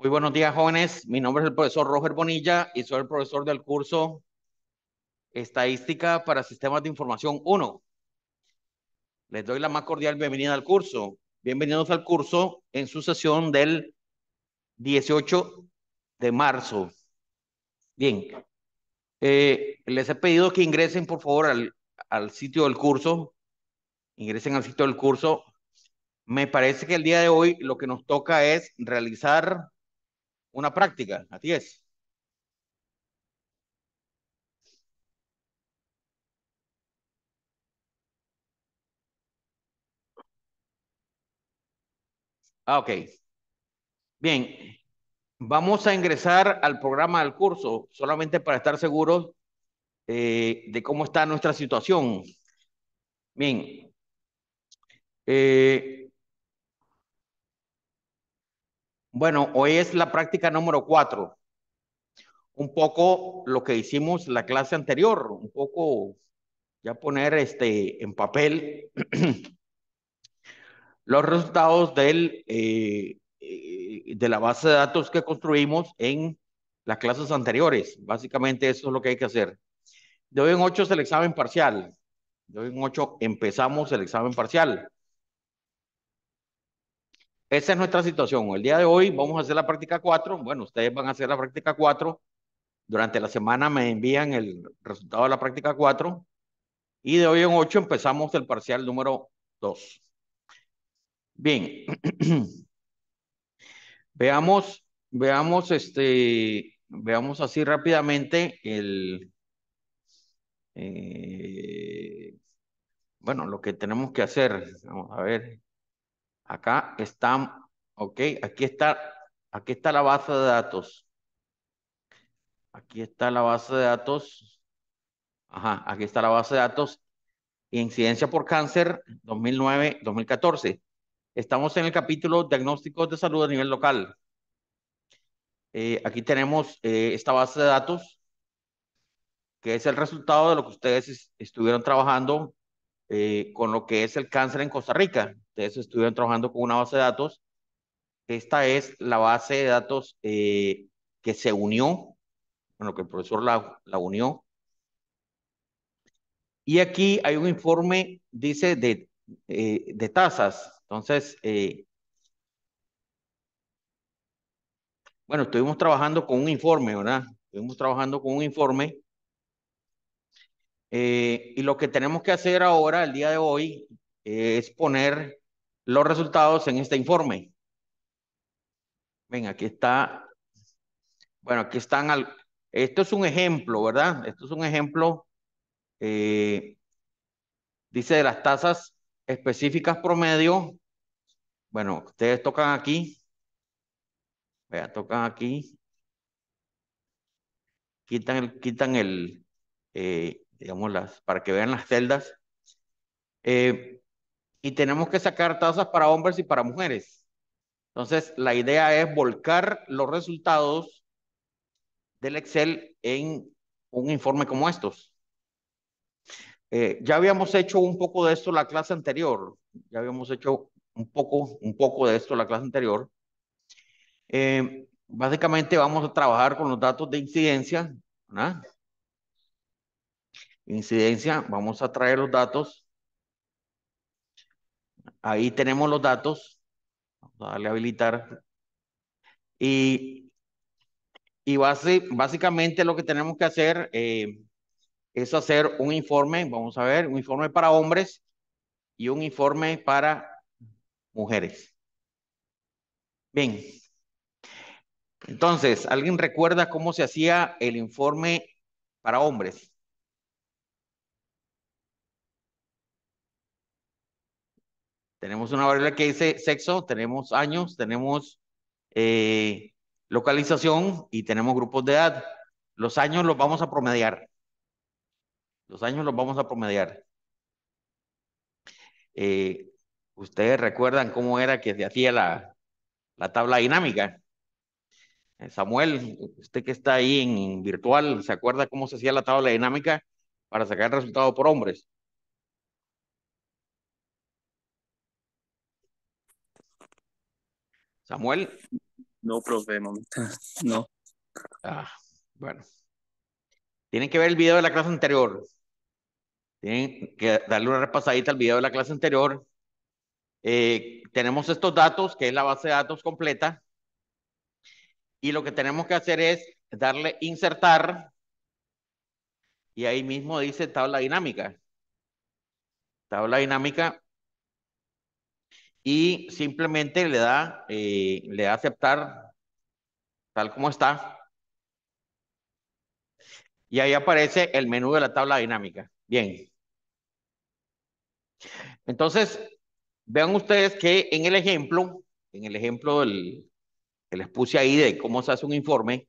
Muy buenos días, jóvenes. Mi nombre es el profesor Roger Bonilla y soy el profesor del curso Estadística para Sistemas de Información 1. Les doy la más cordial bienvenida al curso. Bienvenidos al curso en su sesión del 18 de marzo. Bien, eh, les he pedido que ingresen por favor al, al sitio del curso. Ingresen al sitio del curso. Me parece que el día de hoy lo que nos toca es realizar una práctica, así es. Ah, ok. Bien, vamos a ingresar al programa del curso, solamente para estar seguros eh, de cómo está nuestra situación. Bien. Eh, Bueno, hoy es la práctica número cuatro. Un poco lo que hicimos la clase anterior, un poco ya poner este en papel los resultados del, eh, de la base de datos que construimos en las clases anteriores. Básicamente eso es lo que hay que hacer. De hoy en ocho es el examen parcial. De hoy en ocho empezamos el examen parcial. Esa es nuestra situación. El día de hoy vamos a hacer la práctica 4. Bueno, ustedes van a hacer la práctica 4. Durante la semana me envían el resultado de la práctica 4. Y de hoy en 8 empezamos el parcial número 2. Bien. veamos, veamos este, veamos así rápidamente el, eh, bueno, lo que tenemos que hacer. Vamos a ver. Acá está, ok, aquí está, aquí está la base de datos. Aquí está la base de datos. Ajá, aquí está la base de datos. Incidencia por cáncer 2009-2014. Estamos en el capítulo diagnósticos de salud a nivel local. Eh, aquí tenemos eh, esta base de datos, que es el resultado de lo que ustedes estuvieron trabajando eh, con lo que es el cáncer en Costa Rica ustedes estuvieron trabajando con una base de datos. Esta es la base de datos eh, que se unió, bueno, que el profesor la, unió. Y aquí hay un informe, dice, de, eh, de tasas. Entonces, eh, bueno, estuvimos trabajando con un informe, ¿verdad? Estuvimos trabajando con un informe. y lo que tenemos que hacer ahora, el día de hoy, es poner los resultados en este informe. Ven, aquí está. Bueno, aquí están. Al, esto es un ejemplo, ¿verdad? Esto es un ejemplo. Eh, dice de las tasas específicas promedio. Bueno, ustedes tocan aquí. Vean, tocan aquí. Quitan el, quitan el, eh, digamos, las, para que vean las celdas. Eh, y tenemos que sacar tasas para hombres y para mujeres. Entonces, la idea es volcar los resultados del Excel en un informe como estos. Eh, ya habíamos hecho un poco de esto la clase anterior. Ya habíamos hecho un poco, un poco de esto la clase anterior. Eh, básicamente vamos a trabajar con los datos de incidencia. Incidencia, vamos a traer los datos ahí tenemos los datos. Vamos a darle a habilitar. Y, y básicamente lo que tenemos que hacer eh, es hacer un informe, vamos a ver, un informe para hombres y un informe para mujeres. Bien. Entonces, ¿alguien recuerda cómo se hacía el informe para hombres? Tenemos una variable que dice sexo, tenemos años, tenemos eh, localización y tenemos grupos de edad. Los años los vamos a promediar. Los años los vamos a promediar. Eh, ustedes recuerdan cómo era que se hacía la, tabla dinámica. Eh, Samuel, usted que está ahí en virtual, ¿se acuerda cómo se hacía la tabla dinámica para sacar el resultado por hombres? Samuel. No, profe, No. Ah, bueno. Tienen que ver el video de la clase anterior. Tienen que darle una repasadita al video de la clase anterior. Eh, tenemos estos datos, que es la base de datos completa. Y lo que tenemos que hacer es darle insertar. Y ahí mismo dice tabla dinámica. Tabla dinámica y simplemente le da, eh, le da aceptar tal como está. Y ahí aparece el menú de la tabla dinámica. Bien. Entonces, vean ustedes que en el ejemplo, en el ejemplo que les puse ahí de cómo se hace un informe,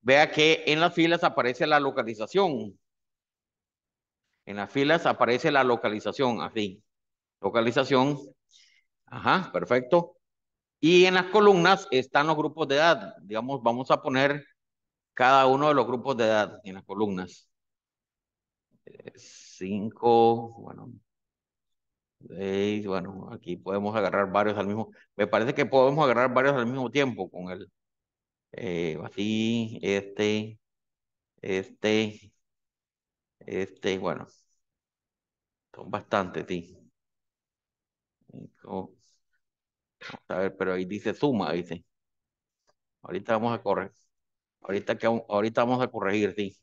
vea que en las filas aparece la localización. En las filas aparece la localización, así. Localización Ajá, perfecto. Y en las columnas están los grupos de edad. Digamos, vamos a poner cada uno de los grupos de edad en las columnas. Eh, cinco, bueno, seis, bueno, aquí podemos agarrar varios al mismo. Me parece que podemos agarrar varios al mismo tiempo con el eh, así, este, este, este, bueno, son bastante, sí. A ver, pero ahí dice suma, dice. Ahorita vamos a correr. Ahorita, que, ahorita vamos a corregir, sí.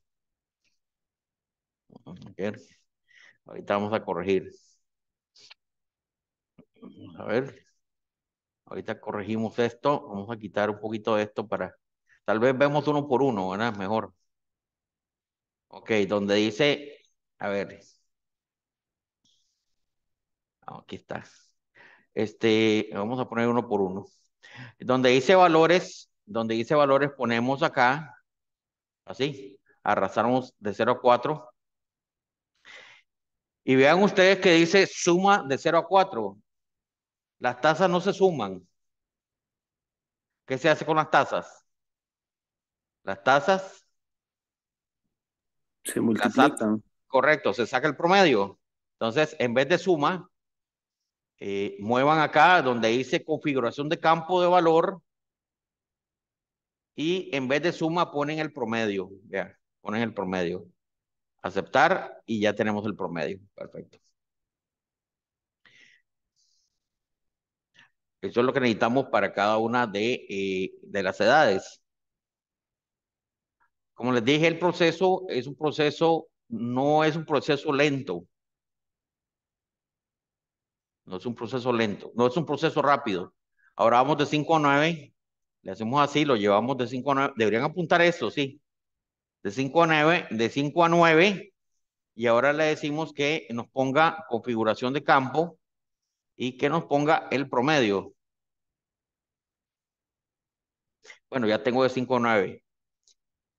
ver Ahorita vamos a corregir. A ver. Ahorita corregimos esto. Vamos a quitar un poquito de esto para... Tal vez vemos uno por uno, ¿verdad? Mejor. Ok, donde dice... A ver. Aquí está. Este, vamos a poner uno por uno. Donde dice valores, donde dice valores, ponemos acá, así, arrasamos de 0 a 4. Y vean ustedes que dice suma de 0 a 4. Las tasas no se suman. ¿Qué se hace con las tasas? Las tasas se multiplican. Correcto, se saca el promedio. Entonces, en vez de suma, eh, muevan acá donde dice configuración de campo de valor y en vez de suma ponen el promedio. ponen el promedio. Aceptar y ya tenemos el promedio. Perfecto. Eso es lo que necesitamos para cada una de, eh, de las edades. Como les dije, el proceso es un proceso, no es un proceso lento. No es un proceso lento, no es un proceso rápido. Ahora vamos de 5 a 9, le hacemos así, lo llevamos de 5 a 9. Deberían apuntar eso, sí. De 5 a 9, de 5 a 9, y ahora le decimos que nos ponga configuración de campo y que nos ponga el promedio. Bueno, ya tengo de 5 a 9.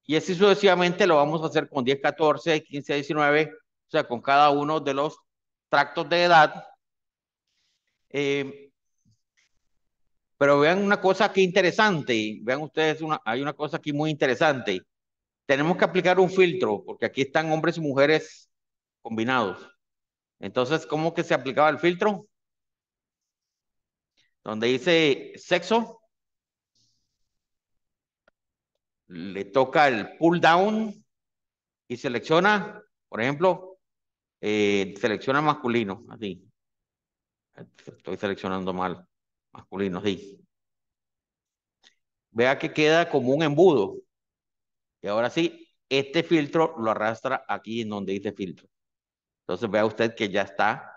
Y así sucesivamente lo vamos a hacer con 10, 14, 15, 19, o sea, con cada uno de los tractos de edad eh, pero vean una cosa aquí interesante, vean ustedes, hay una cosa aquí muy interesante. Tenemos que aplicar un filtro, porque aquí están hombres y mujeres combinados. Entonces, ¿cómo que se aplicaba el filtro? Donde dice sexo, le toca el pull down y selecciona, por ejemplo, eh, selecciona masculino, así. Estoy seleccionando mal. Masculino, sí. Vea que queda como un embudo. Y ahora sí, este filtro lo arrastra aquí en donde dice filtro. Entonces vea usted que ya está.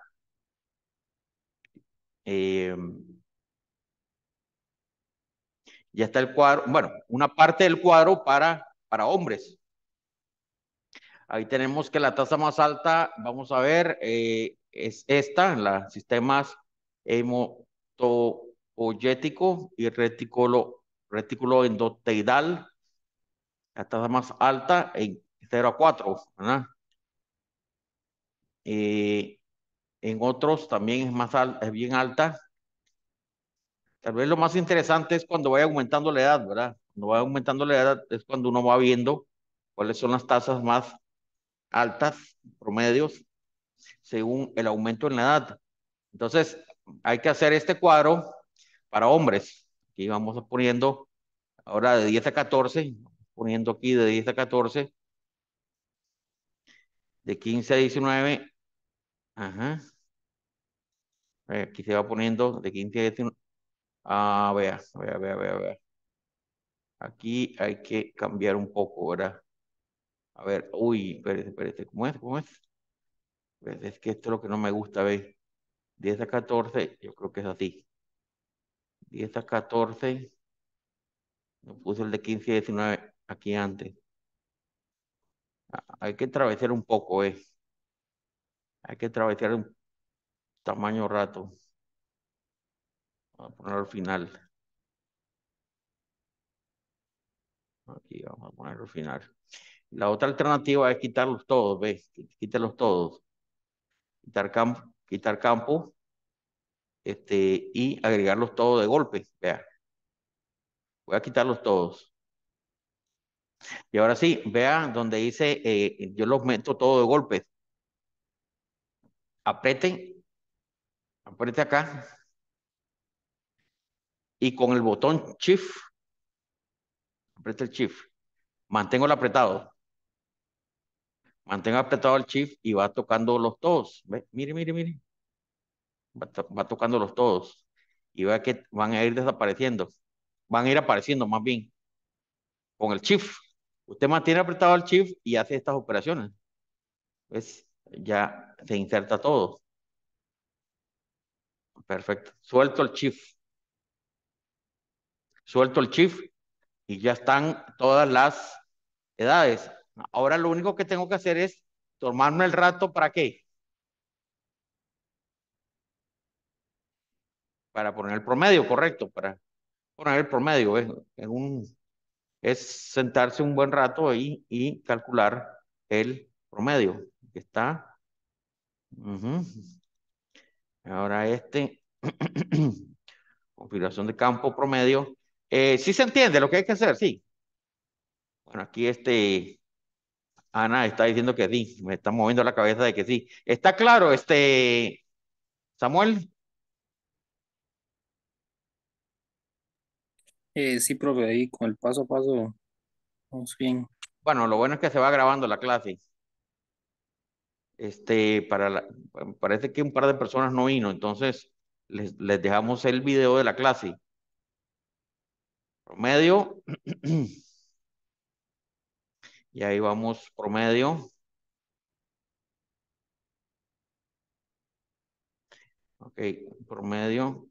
Eh, ya está el cuadro, bueno, una parte del cuadro para, para hombres. Ahí tenemos que la tasa más alta, vamos a ver, eh, es esta, los sistemas hematopoyético y retículo, retículo endoteidal, la tasa más alta en 0 a 4, ¿verdad? Eh, en otros también es, más es bien alta. Tal vez lo más interesante es cuando vaya aumentando la edad, ¿verdad? Cuando va aumentando la edad es cuando uno va viendo cuáles son las tasas más altas, promedios, según el aumento en la edad. Entonces, hay que hacer este cuadro para hombres. Aquí vamos poniendo ahora de 10 a 14, poniendo aquí de 10 a 14, de 15 a 19, ajá. Eh, aquí se va poniendo de 15 a 19. Ah, vea, vea, vea, vea, vea. Aquí hay que cambiar un poco, ¿verdad? A ver, uy, espérate, espérate, ¿cómo es? ¿Cómo es? Pues, es que esto es lo que no me gusta, ¿ves? 10 a 14, yo creo que es así. 10 a 14, no puse el de 15 y 19 aquí antes. Hay que travesar un poco, ¿eh? Hay que atravesar un tamaño rato. Vamos a ponerlo al final. Aquí vamos a ponerlo al final. La otra alternativa es quitarlos todos, ¿ves? Quítelos todos quitar campo, quitar campo este, y agregarlos todos de golpe. Vea. Voy a quitarlos todos. Y ahora sí, vea donde dice, eh, yo los meto todos de golpe. Aprieten, apriete acá. Y con el botón Shift, apriete el Shift. el apretado. Mantenga apretado el shift y va tocando los todos. ¿Ve? Mire, mire, mire. Va, tocando los todos. Y vea que van a ir desapareciendo. Van a ir apareciendo más bien. Con el shift. Usted mantiene apretado el shift y hace estas operaciones. Pues Ya se inserta todo. Perfecto. Suelto el shift. Suelto el shift y ya están todas las edades. Ahora lo único que tengo que hacer es tomarme el rato para qué? Para poner el promedio, correcto, para poner el promedio. Es, es, un, es sentarse un buen rato ahí y calcular el promedio que está. Ahora este, configuración de campo promedio. Eh, sí se entiende lo que hay que hacer, sí. Bueno, aquí este, Ana ah, está diciendo que sí, me está moviendo la cabeza de que sí. ¿Está claro, este Samuel? Eh, sí, profe, ahí con el paso a paso vamos bien. Bueno, lo bueno es que se va grabando la clase. Este, para la, parece que un par de personas no vino, entonces les, les dejamos el video de la clase. Promedio. Y ahí vamos promedio. Ok, promedio.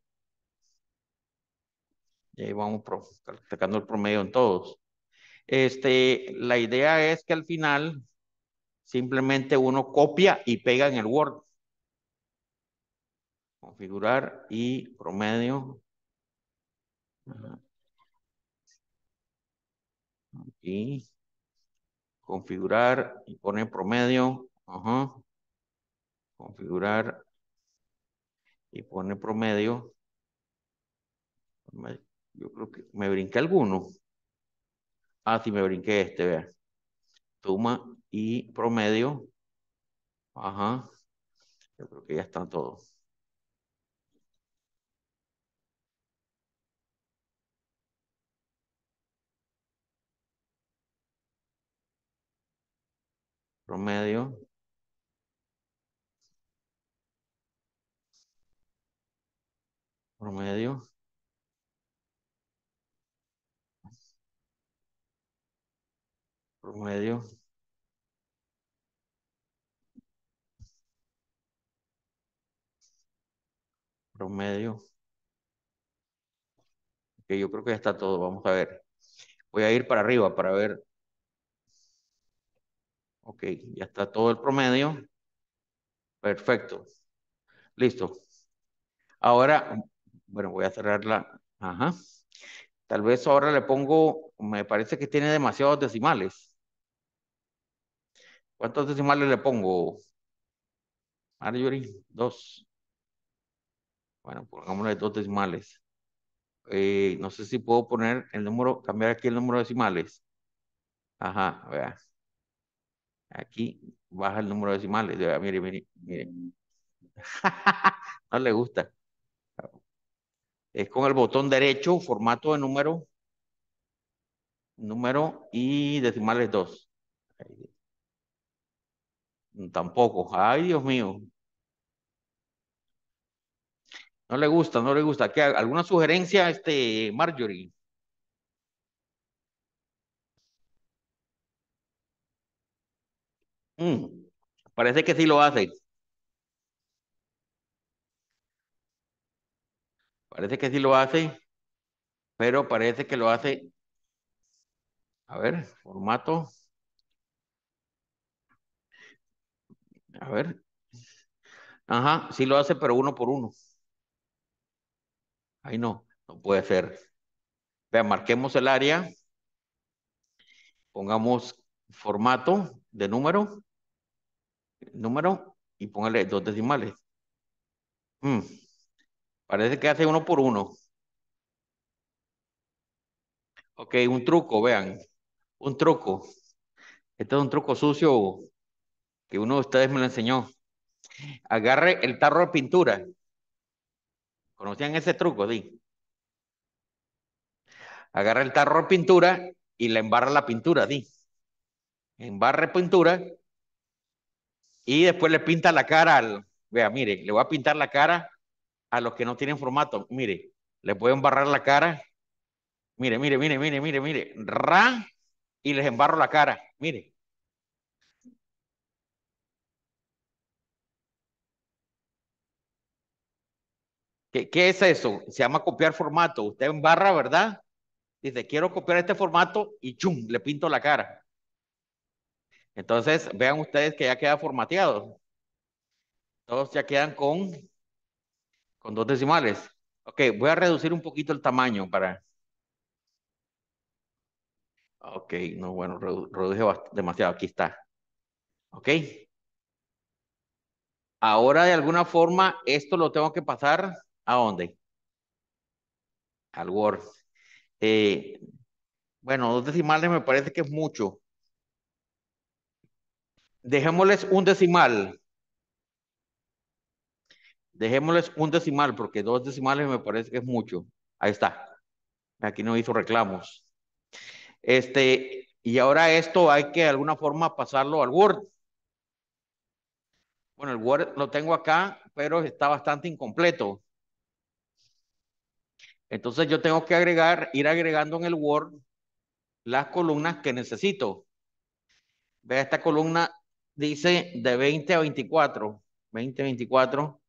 Y ahí vamos sacando el promedio en todos. Este, la idea es que al final simplemente uno copia y pega en el Word. Configurar y promedio. Aquí configurar y poner promedio. Ajá. Configurar y pone promedio. Yo creo que me brinqué alguno. Ah, sí, me brinqué este, vea. Toma y promedio. Ajá. Yo creo que ya están todos. promedio. Promedio. Promedio. Promedio. que yo creo que ya está todo. Vamos a ver. Voy a ir para arriba para ver Ok, ya está todo el promedio. Perfecto. Listo. Ahora, bueno, voy a cerrarla. Ajá. Tal vez ahora le pongo, me parece que tiene demasiados decimales. ¿Cuántos decimales le pongo? Marjorie, dos. Bueno, pongámosle dos decimales. Eh, no sé si puedo poner el número, cambiar aquí el número de decimales. Ajá, vea. Aquí baja el número de decimales. mire, mire, mire. Mm. no le gusta. Es con el botón derecho, formato de número, número y decimales 2. Mm, tampoco. Ay, Dios mío. No le gusta, no le gusta. ¿Qué, ¿Alguna sugerencia, este, Marjorie? Mm. parece que sí lo hace. Parece que sí lo hace, pero parece que lo hace. A ver, formato. A ver. Ajá, sí lo hace, pero uno por uno. Ahí no, no puede ser. Vean, marquemos el área. Pongamos formato de número número y póngale dos decimales. Hmm. Parece que hace uno por uno. Ok, un truco, vean. Un truco. Este es un truco sucio que uno de ustedes me lo enseñó. Agarre el tarro de pintura. ¿Conocían ese truco? Di? Agarra el tarro de pintura y le embarra la pintura, di. Embarre pintura y después le pinta la cara al, vea, mire, le voy a pintar la cara a los que no tienen formato. Mire, le pueden embarrar la cara. Mire, mire, mire, mire, mire, mire. Ra, y les embarro la cara. Mire. ¿Qué, ¿Qué, es eso? Se llama copiar formato. Usted embarra, ¿verdad? Dice, quiero copiar este formato y chum, le pinto la cara. Entonces, vean ustedes que ya queda formateado. Todos ya quedan con, con dos decimales. Ok, voy a reducir un poquito el tamaño para... Ok, no, bueno, reduje demasiado. Aquí está. Ok. Ahora, de alguna forma, esto lo tengo que pasar a dónde? Al Word. Eh, bueno, dos decimales me parece que es mucho. Dejémosles un decimal. Dejémosles un decimal, porque dos decimales me parece que es mucho. Ahí está. Aquí no hizo reclamos. Este, y ahora esto hay que de alguna forma pasarlo al Word. Bueno, el Word lo tengo acá, pero está bastante incompleto. Entonces yo tengo que agregar, ir agregando en el Word las columnas que necesito. Vea esta columna dice de 20 a 24, 20 24.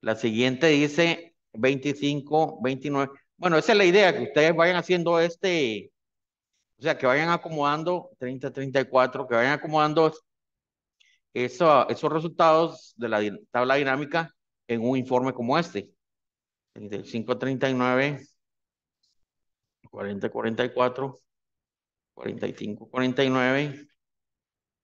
La siguiente dice 25, 29. Bueno, esa es la idea, que ustedes vayan haciendo este, o sea, que vayan acomodando 30, 34, que vayan acomodando eso, esos resultados de la tabla dinámica en un informe como este. 35, 39, 40, 44, 45, 49.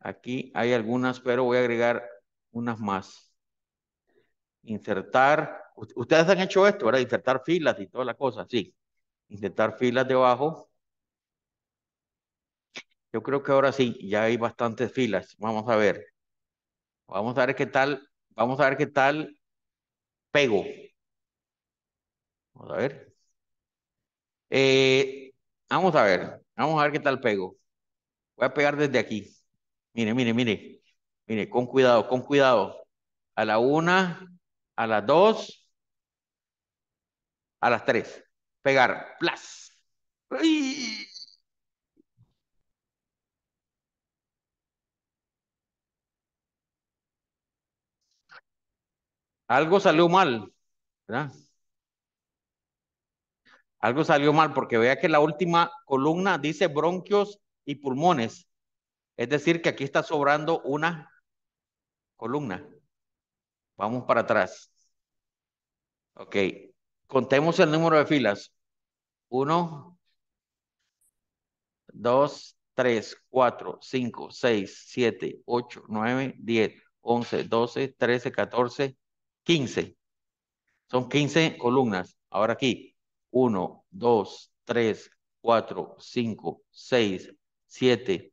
Aquí hay algunas, pero voy a agregar unas más. Insertar. Ustedes han hecho esto, ¿verdad? Insertar filas y toda la cosa, sí. Insertar filas debajo. Yo creo que ahora sí, ya hay bastantes filas. Vamos a ver. Vamos a ver qué tal. Vamos a ver qué tal pego. Vamos a ver. Eh, vamos a ver. Vamos a ver qué tal pego. Voy a pegar desde aquí. Mire, mire, mire. Mire, con cuidado, con cuidado. A la una, a las dos, a las tres. Pegar. Plas. Algo salió mal, ¿verdad? Algo salió mal porque vea que la última columna dice bronquios y pulmones es decir, que aquí está sobrando una columna. Vamos para atrás. Ok, contemos el número de filas. 1, 2, 3, 4, 5, 6, 7, 8, 9, 10, 11, 12, 13, 14, 15. Son 15 columnas. Ahora aquí, 1, 2, 3, 4, 5, 6, 7.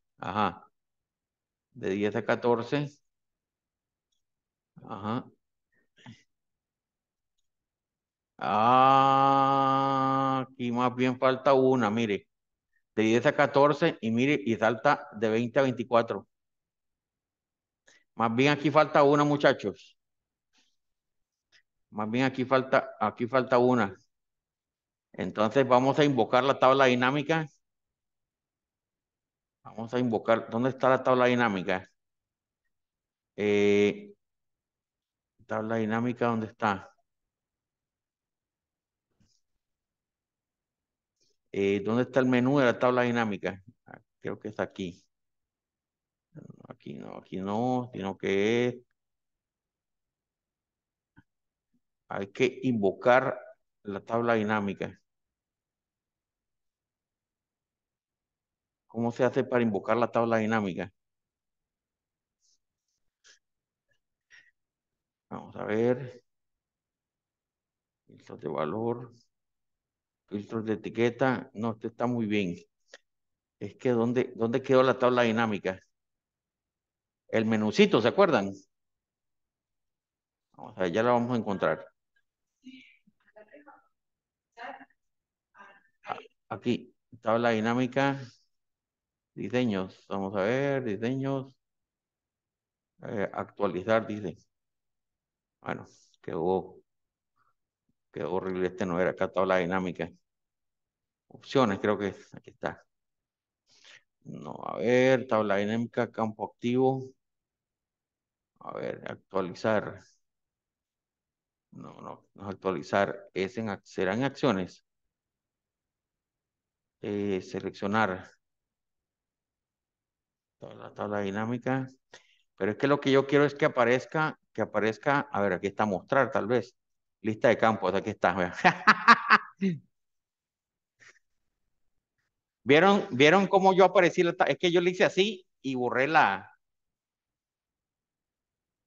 Ajá. De 10 a 14. Ajá. Ah, aquí más bien falta una, mire. De 10 a 14 y mire, y salta de 20 a 24. Más bien aquí falta una, muchachos. Más bien aquí falta, aquí falta una. Entonces vamos a invocar la tabla dinámica Vamos a invocar. ¿Dónde está la tabla dinámica? Eh, tabla dinámica, ¿dónde está? Eh, ¿Dónde está el menú de la tabla dinámica? Ah, creo que está aquí. Aquí no, aquí no, sino que es... Hay que invocar la tabla dinámica. ¿Cómo se hace para invocar la tabla dinámica? Vamos a ver. Filtros de valor. Filtros de etiqueta. No, esto está muy bien. Es que ¿dónde, dónde quedó la tabla dinámica? El menucito, ¿se acuerdan? Vamos a ver, ya la vamos a encontrar. Aquí, tabla dinámica. Diseños, vamos a ver, diseños. Eh, actualizar, dice. Bueno, quedó, quedó horrible, este no era acá, tabla dinámica. Opciones, creo que es, aquí está. No, a ver, tabla dinámica, campo activo. A ver, actualizar. No, no, no actualizar. Es en, serán acciones. Eh, seleccionar la tabla dinámica. Pero es que lo que yo quiero es que aparezca, que aparezca, a ver, aquí está mostrar tal vez. Lista de campos, aquí está. ¿Vieron, ¿Vieron cómo yo aparecí? es que yo le hice así y borré la,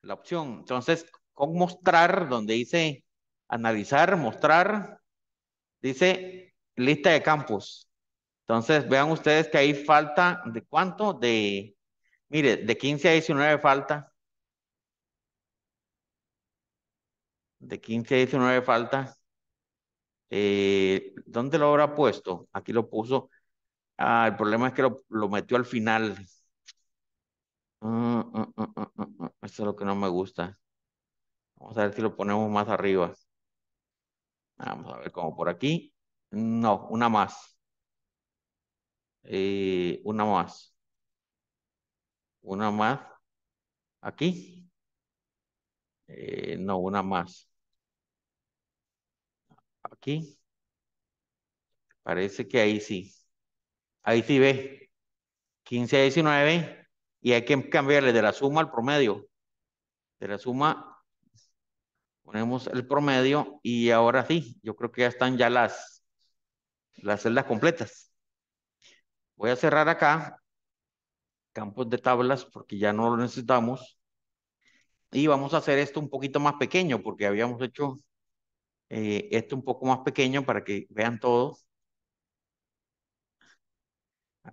la opción. Entonces, con mostrar, donde dice analizar, mostrar, dice lista de campos. Entonces, vean ustedes que ahí falta de cuánto? De, mire, de 15 a 19 falta. De 15 a 19 falta. Eh, ¿Dónde lo habrá puesto? Aquí lo puso. Ah, el problema es que lo, lo metió al final. Mm, mm, mm, Eso es lo que no me gusta. Vamos a ver si lo ponemos más arriba. Vamos a ver ¿cómo? por aquí. No, una más. Y eh, una más. Una más. Aquí. Eh, no, una más. Aquí. Parece que ahí sí. Ahí sí ve. 15 a 19. Y hay que cambiarle de la suma al promedio. De la suma ponemos el promedio y ahora sí, yo creo que ya están ya las, las celdas completas. Voy a cerrar acá, campos de tablas, porque ya no lo necesitamos. Y vamos a hacer esto un poquito más pequeño, porque habíamos hecho eh, esto un poco más pequeño para que vean todo.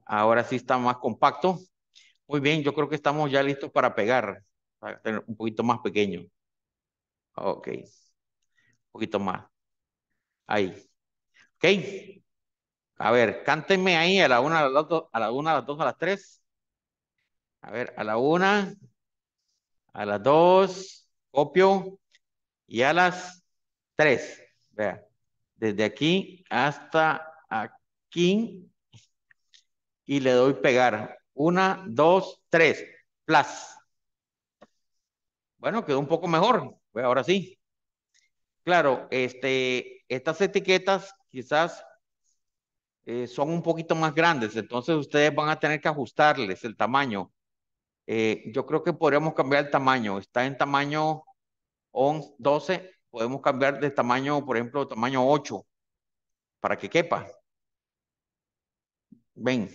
Ahora sí está más compacto. Muy bien, yo creo que estamos ya listos para pegar. Para un poquito más pequeño. Ok. Un poquito más. Ahí. Ok. A ver, cántenme ahí a la una, a las dos, a la una, a las dos, a las tres. A ver, a la una, a las dos, copio y a las tres. Vea, desde aquí hasta aquí y le doy pegar. Una, dos, tres, plus. Bueno, quedó un poco mejor. Pues, ahora sí. Claro, este, estas etiquetas quizás eh, son un poquito más grandes, entonces ustedes van a tener que ajustarles el tamaño. Eh, yo creo que podríamos cambiar el tamaño. Está en tamaño 11, 12, podemos cambiar de tamaño, por ejemplo, tamaño 8, para que quepa. Ven.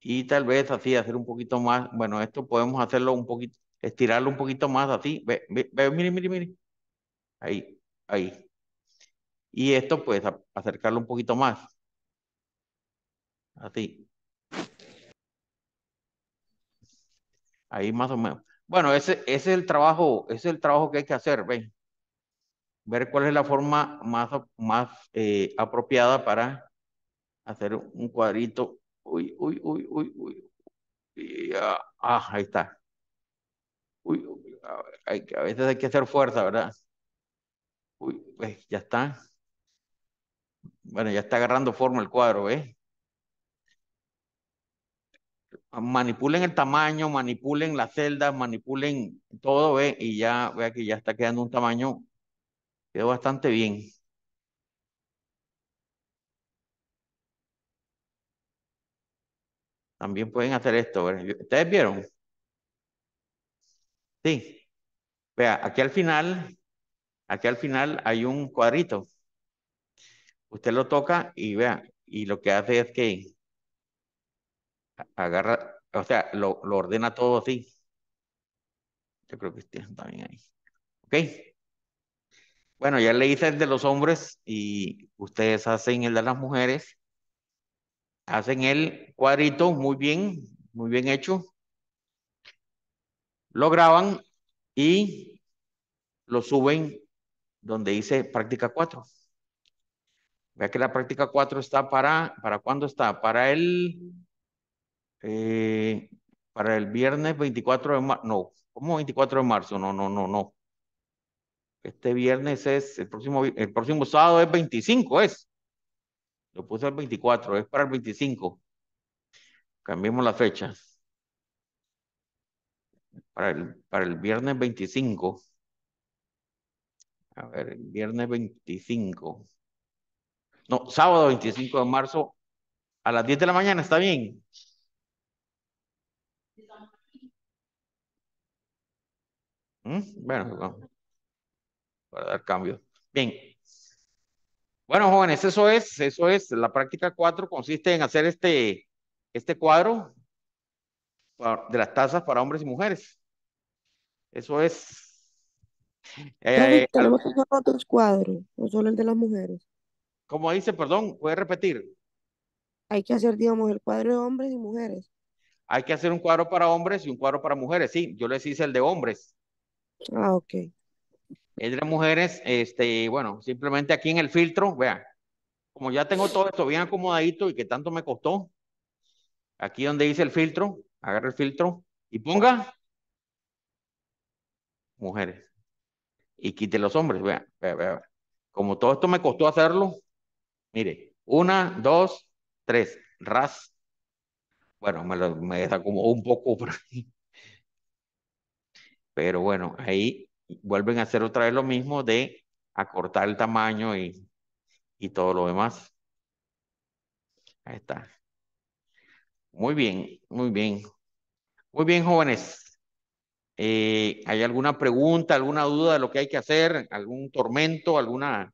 Y tal vez así, hacer un poquito más, bueno, esto podemos hacerlo un poquito, estirarlo un poquito más así. Ve, ve, ve mire, mire, mire. Ahí, ahí. Y esto, pues, acercarlo un poquito más. A Ahí más o menos. Bueno, ese, es el trabajo, es el trabajo que hay que hacer, ven. Ver cuál es la forma más, más eh, apropiada para hacer un cuadrito. Uy, uy, uy, uy, uy. Ah, ah, ahí está. Uy, uy a, a veces hay que hacer fuerza, ¿verdad? Uy, pues ya está. Bueno, ya está agarrando forma el cuadro, eh manipulen el tamaño, manipulen las celdas, manipulen todo, ve, y ya, vea que ya está quedando un tamaño, quedó bastante bien. También pueden hacer esto, ¿ustedes vieron? Sí. Vea, aquí al final, aquí al final hay un cuadrito. Usted lo toca y vea, y lo que hace es que agarra, o sea, lo, ordena todo así. Yo creo que está también ahí. ¿Ok? Bueno, ya le hice el de los hombres y ustedes hacen el de las mujeres. Hacen el cuadrito muy bien, muy bien hecho. Lo graban y lo suben donde dice práctica 4. Vea que la práctica 4 está para, ¿para cuándo está? Para el eh, para el viernes 24 de marzo, no, ¿cómo 24 de marzo? No, no, no, no. Este viernes es, el próximo, el próximo sábado es 25, es. Lo puse al 24, es para el 25. Cambiemos la fecha. Para el, para el viernes 25. A ver, el viernes 25. No, sábado 25 de marzo a las 10 de la mañana, ¿está bien? Mm, bueno, Para dar cambio. Bien. Bueno, jóvenes, eso es, eso es. La práctica 4 consiste en hacer este, este cuadro de las tasas para hombres y mujeres. Eso es. Eh, tenemos que hacer otros cuadros, no solo el de las mujeres. Como dice, perdón, puede repetir. Hay que hacer, digamos, el cuadro de hombres y mujeres. Hay que hacer un cuadro para hombres y un cuadro para mujeres. Sí, yo les hice el de hombres. Ah, ok. Entre mujeres, este, bueno, simplemente aquí en el filtro, vea, como ya tengo todo esto bien acomodadito y que tanto me costó, aquí donde dice el filtro, agarre el filtro y ponga mujeres. Y quite los hombres, vean, vea, Como todo esto me costó hacerlo, mire, una, dos, tres, ras. Bueno, me, lo, me desacomodó un poco pero pero bueno, ahí vuelven a hacer otra vez lo mismo de acortar el tamaño y, todo lo demás. Ahí está. Muy bien, muy bien. Muy bien, jóvenes. Eh, ¿Hay alguna pregunta, alguna duda de lo que hay que hacer? ¿Algún tormento, alguna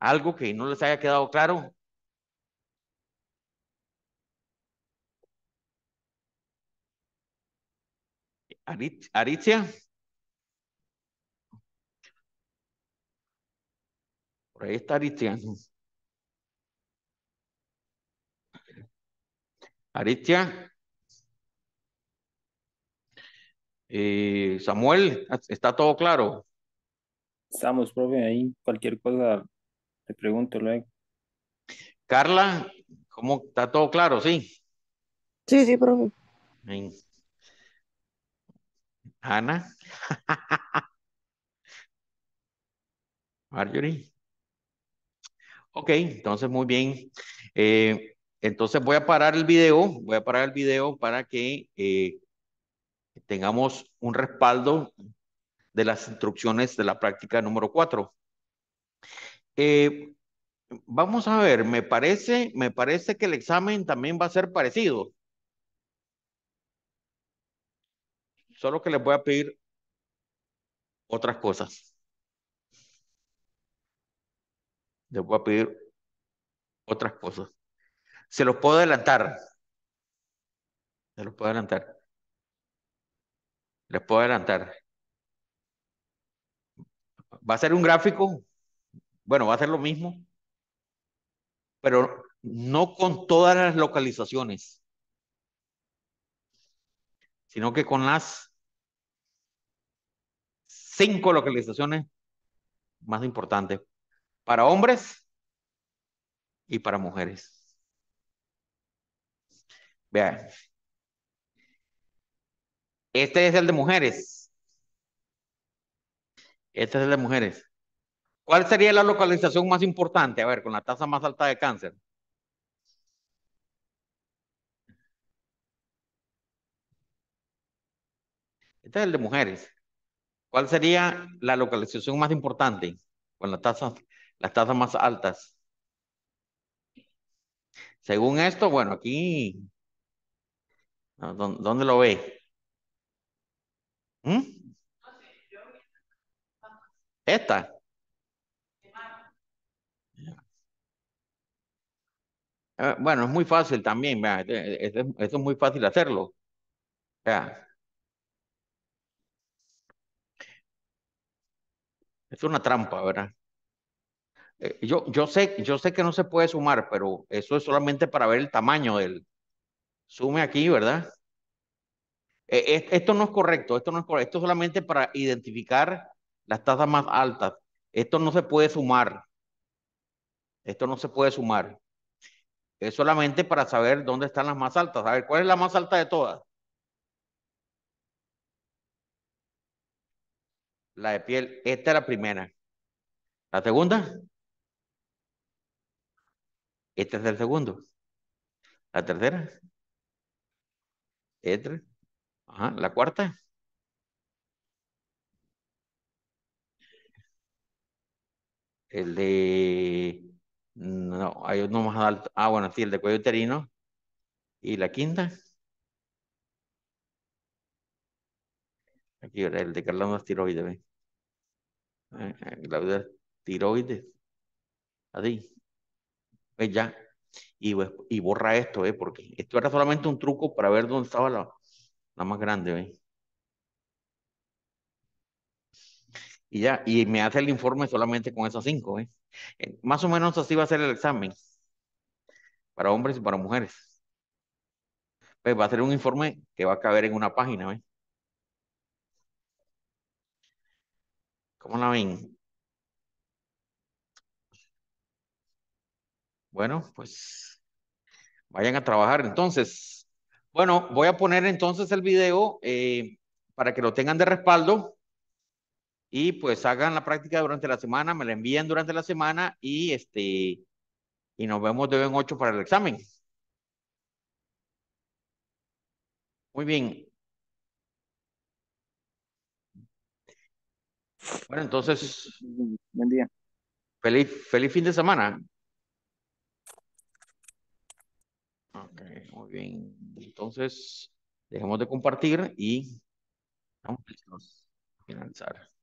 algo que no les haya quedado claro? Aritzia. Por ahí está Aritzia. Aritia. Eh, Samuel, ¿está todo claro? Estamos, profe, ahí. Cualquier cosa te pregunto Carla, ¿cómo está todo claro? Sí. Sí, sí, profe. Ana. Marjorie. Ok, entonces muy bien. Eh, entonces voy a parar el video, voy a parar el video para que eh, tengamos un respaldo de las instrucciones de la práctica número 4. Eh, vamos a ver, me parece, me parece que el examen también va a ser parecido. solo que les voy a pedir otras cosas. Les voy a pedir otras cosas. Se los puedo adelantar. Se los puedo adelantar. Les puedo adelantar. Va a ser un gráfico. Bueno, va a ser lo mismo. Pero no con todas las localizaciones. Sino que con las cinco localizaciones más importantes para hombres y para mujeres. Vean. Este es el de mujeres. Este es el de mujeres. ¿Cuál sería la localización más importante? A ver, con la tasa más alta de cáncer. Este es el de mujeres. ¿Cuál sería la localización más importante con las tasas, las tasas más altas? Según esto, bueno, aquí, ¿dónde lo ve? ¿Mm? Esta. Eh, bueno, es muy fácil también, eh, eh, esto es muy fácil hacerlo. Es una trampa, ¿verdad? Eh, yo, yo, sé, yo sé que no se puede sumar, pero eso es solamente para ver el tamaño del... Sume aquí, ¿verdad? E, e, esto no es correcto, esto no es correcto, esto es solamente para identificar las tasas más altas. Esto no se puede sumar. Esto no se puede sumar. Es solamente para saber dónde están las más altas. A ver, ¿cuál es la más alta de todas? la de piel. Esta es la primera. La segunda. Este es el segundo. La tercera. Este. Ajá. La cuarta. El de... No, hay uno más alto. Ah, bueno, sí, el de cuello uterino. Y la quinta. Aquí el de Carlando de tiroides, ¿ves? Eh, eh, la vida tiroides. ya? Y, pues, y borra esto, ¿eh? Porque esto era solamente un truco para ver dónde estaba la, la más grande, ¿ves? Y ya, y me hace el informe solamente con esos cinco, ¿ves? Eh, más o menos así va a ser el examen. Para hombres y para mujeres. Pues va a ser un informe que va a caber en una página, ¿ves? ¿Cómo la ven? Bueno, pues vayan a trabajar entonces. Bueno, voy a poner entonces el video eh, para que lo tengan de respaldo y pues hagan la práctica durante la semana, me la envíen durante la semana y este y nos vemos de en ocho para el examen. Muy bien, Bueno, entonces. Buen día. Feliz, feliz fin de semana. Ok, muy bien. Entonces, dejemos de compartir y vamos a finalizar.